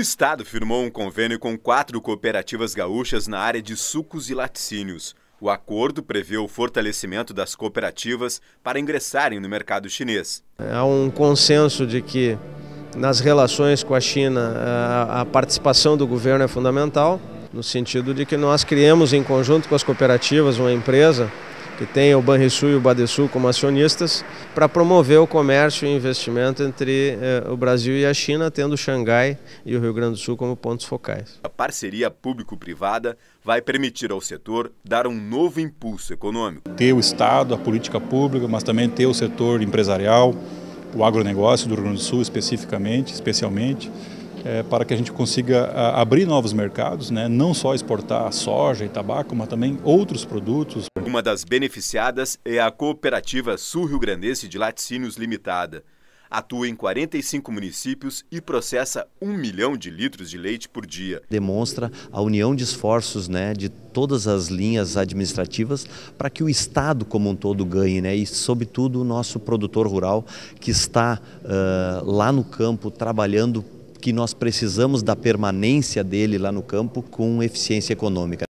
Estado firmou um convênio com quatro cooperativas gaúchas na área de sucos e laticínios. O acordo prevê o fortalecimento das cooperativas para ingressarem no mercado chinês. Há um consenso de que nas relações com a China eh, a participação do governo é fundamental, no sentido de que nós criemos em conjunto com as cooperativas uma empresa que tem o Banrisul e o Badesul como acionistas, para promover o comércio e investimento entre eh, o Brasil e a China, tendo Xangai e o Rio Grande do Sul como pontos focais. A parceria público-privada vai permitir ao setor dar um novo impulso econômico. Ter o Estado, a política pública, mas também ter o setor empresarial, o agronegócio do Rio Grande do Sul especificamente, especialmente, é, para que a gente consiga a, abrir novos mercados, né? não só exportar soja e tabaco, mas também outros produtos. Uma das beneficiadas é a Cooperativa Sul Rio Grandense de Laticínios Limitada. Atua em 45 municípios e processa 1 milhão de litros de leite por dia. Demonstra a união de esforços né, de todas as linhas administrativas para que o Estado como um todo ganhe, né? e sobretudo o nosso produtor rural que está uh, lá no campo trabalhando que nós precisamos da permanência dele lá no campo com eficiência econômica.